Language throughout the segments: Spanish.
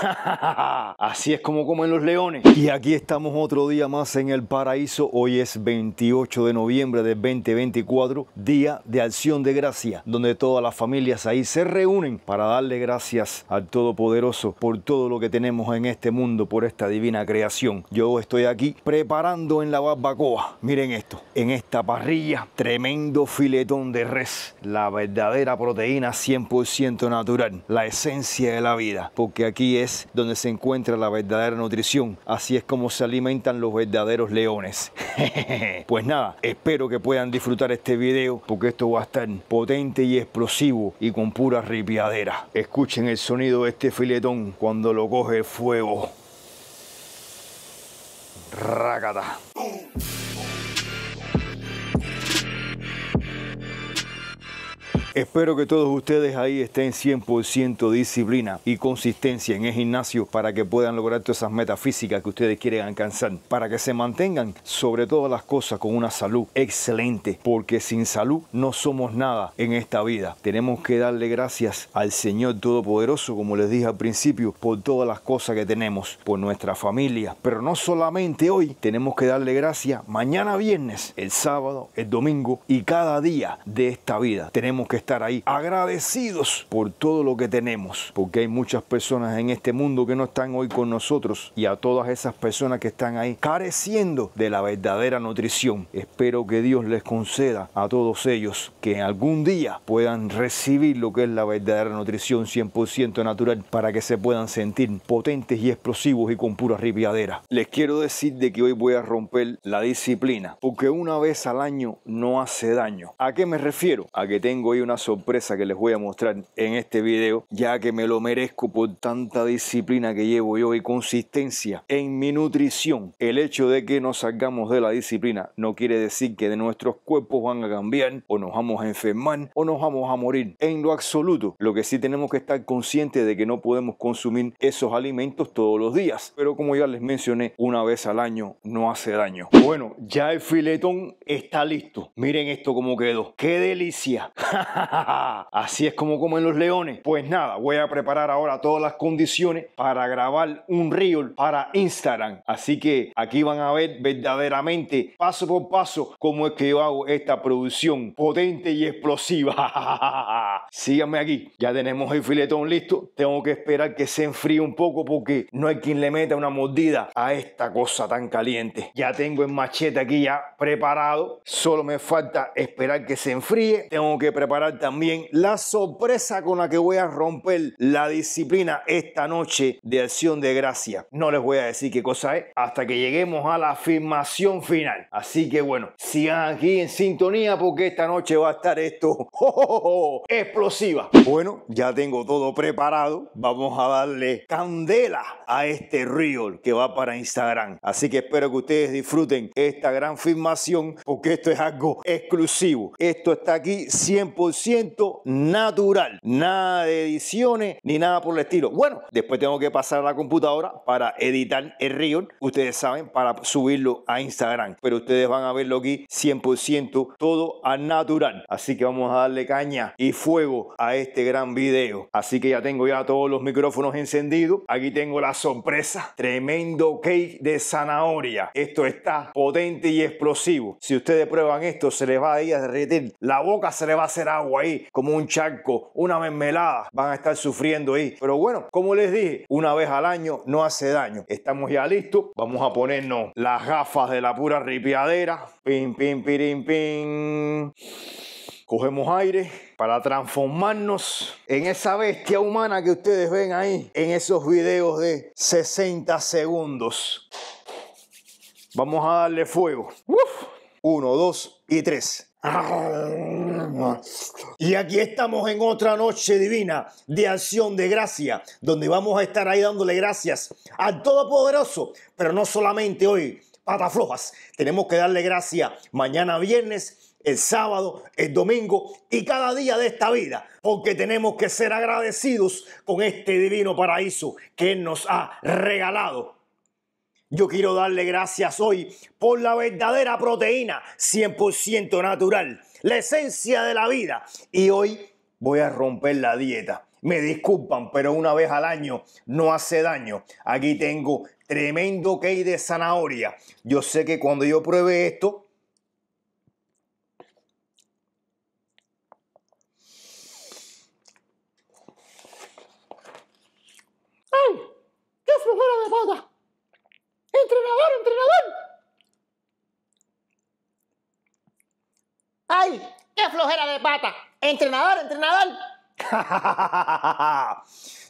Así es como comen los leones. Y aquí estamos otro día más en el paraíso. Hoy es 28 de noviembre de 2024, día de acción de gracia, donde todas las familias ahí se reúnen para darle gracias al Todopoderoso por todo lo que tenemos en este mundo, por esta divina creación. Yo estoy aquí preparando en la barbacoa. Miren esto, en esta parrilla, tremendo filetón de res, la verdadera proteína 100% natural, la esencia de la vida, porque aquí es donde se encuentra la verdadera nutrición. Así es como se alimentan los verdaderos leones. pues nada, espero que puedan disfrutar este video porque esto va a estar potente y explosivo y con pura ripiadera. Escuchen el sonido de este filetón cuando lo coge el fuego. Rácata. Espero que todos ustedes ahí estén 100% disciplina y consistencia en el gimnasio para que puedan lograr todas esas metas físicas que ustedes quieren alcanzar, para que se mantengan sobre todas las cosas con una salud excelente, porque sin salud no somos nada en esta vida. Tenemos que darle gracias al Señor Todopoderoso, como les dije al principio, por todas las cosas que tenemos, por nuestra familia, pero no solamente hoy, tenemos que darle gracias mañana viernes, el sábado, el domingo y cada día de esta vida. Tenemos que estar ahí. Agradecidos por todo lo que tenemos, porque hay muchas personas en este mundo que no están hoy con nosotros y a todas esas personas que están ahí careciendo de la verdadera nutrición. Espero que Dios les conceda a todos ellos que algún día puedan recibir lo que es la verdadera nutrición 100% natural para que se puedan sentir potentes y explosivos y con pura ripiadera. Les quiero decir de que hoy voy a romper la disciplina, porque una vez al año no hace daño. ¿A qué me refiero? A que tengo hoy una sorpresa que les voy a mostrar en este video, ya que me lo merezco por tanta disciplina que llevo yo y consistencia en mi nutrición. El hecho de que nos salgamos de la disciplina no quiere decir que de nuestros cuerpos van a cambiar o nos vamos a enfermar o nos vamos a morir. En lo absoluto, lo que sí tenemos que estar conscientes de que no podemos consumir esos alimentos todos los días. Pero como ya les mencioné, una vez al año no hace daño. Bueno, ya el filetón está listo. Miren esto como quedó. ¡Qué delicia! Así es como en los leones. Pues nada, voy a preparar ahora todas las condiciones para grabar un reel para Instagram. Así que aquí van a ver verdaderamente paso por paso cómo es que yo hago esta producción potente y explosiva. Síganme aquí. Ya tenemos el filetón listo. Tengo que esperar que se enfríe un poco porque no hay quien le meta una mordida a esta cosa tan caliente. Ya tengo el machete aquí ya preparado. Solo me falta esperar que se enfríe. Tengo que preparar también la sorpresa con la que voy a romper la disciplina esta noche de acción de gracia. No les voy a decir qué cosa es hasta que lleguemos a la afirmación final. Así que bueno, sigan aquí en sintonía porque esta noche va a estar esto. ¡Oh, oh, oh, oh! Bueno, ya tengo todo preparado. Vamos a darle candela a este reel que va para Instagram. Así que espero que ustedes disfruten esta gran filmación porque esto es algo exclusivo. Esto está aquí 100% natural. Nada de ediciones ni nada por el estilo. Bueno, después tengo que pasar a la computadora para editar el reel. Ustedes saben, para subirlo a Instagram. Pero ustedes van a verlo aquí 100% todo a natural. Así que vamos a darle caña y fue a este gran video. Así que ya tengo ya todos los micrófonos encendidos. Aquí tengo la sorpresa. Tremendo cake de zanahoria. Esto está potente y explosivo. Si ustedes prueban esto, se les va a ir a derretir. La boca se le va a hacer agua ahí, como un charco, una mermelada. Van a estar sufriendo ahí. Pero bueno, como les dije, una vez al año no hace daño. Estamos ya listos. Vamos a ponernos las gafas de la pura ripiadera. Pim pim pirin, pin cogemos aire para transformarnos en esa bestia humana que ustedes ven ahí en esos videos de 60 segundos. Vamos a darle fuego. Uno, dos y tres. Y aquí estamos en otra noche divina de acción de gracia, donde vamos a estar ahí dándole gracias al Todopoderoso, pero no solamente hoy, patas flojas. Tenemos que darle gracias mañana viernes el sábado, el domingo y cada día de esta vida, porque tenemos que ser agradecidos con este divino paraíso que nos ha regalado. Yo quiero darle gracias hoy por la verdadera proteína 100% natural, la esencia de la vida. Y hoy voy a romper la dieta. Me disculpan, pero una vez al año no hace daño. Aquí tengo tremendo cake de zanahoria. Yo sé que cuando yo pruebe esto, flojera de pata. Entrenador, entrenador.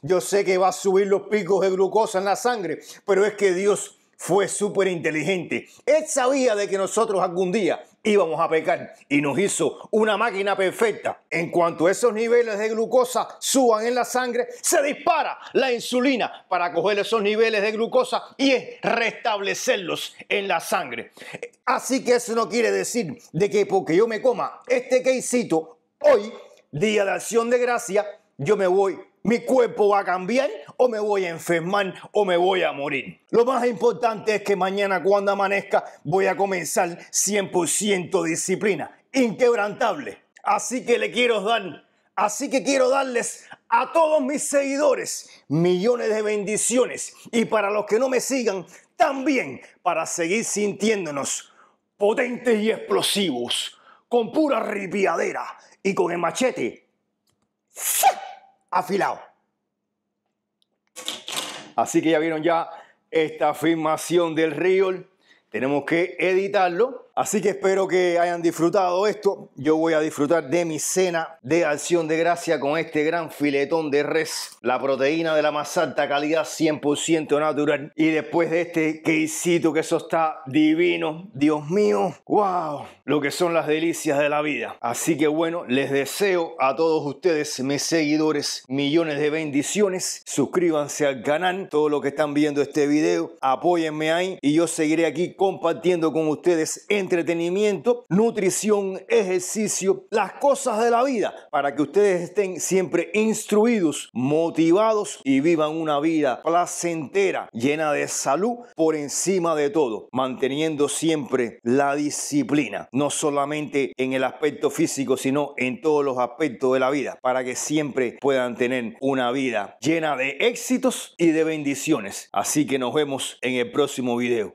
Yo sé que va a subir los picos de glucosa en la sangre, pero es que Dios fue súper inteligente. Él sabía de que nosotros algún día íbamos a pecar y nos hizo una máquina perfecta. En cuanto esos niveles de glucosa suban en la sangre, se dispara la insulina para coger esos niveles de glucosa y restablecerlos en la sangre. Así que eso no quiere decir de que porque yo me coma este quesito hoy, día de acción de gracia, yo me voy mi cuerpo va a cambiar o me voy a enfermar o me voy a morir. Lo más importante es que mañana cuando amanezca voy a comenzar 100% disciplina, inquebrantable. Así que le quiero dar, así que quiero darles a todos mis seguidores millones de bendiciones y para los que no me sigan también para seguir sintiéndonos potentes y explosivos, con pura ripiadera y con el machete afilado. Así que ya vieron ya esta afirmación del río. Tenemos que editarlo Así que espero que hayan disfrutado esto. Yo voy a disfrutar de mi cena de acción de gracia con este gran filetón de res. La proteína de la más alta calidad, 100% natural. Y después de este quesito que eso está divino. Dios mío, wow, lo que son las delicias de la vida. Así que bueno, les deseo a todos ustedes, mis seguidores, millones de bendiciones. Suscríbanse al canal, todos los que están viendo este video, apóyenme ahí y yo seguiré aquí compartiendo con ustedes en entretenimiento, nutrición, ejercicio, las cosas de la vida, para que ustedes estén siempre instruidos, motivados y vivan una vida placentera, llena de salud por encima de todo, manteniendo siempre la disciplina, no solamente en el aspecto físico, sino en todos los aspectos de la vida, para que siempre puedan tener una vida llena de éxitos y de bendiciones. Así que nos vemos en el próximo video.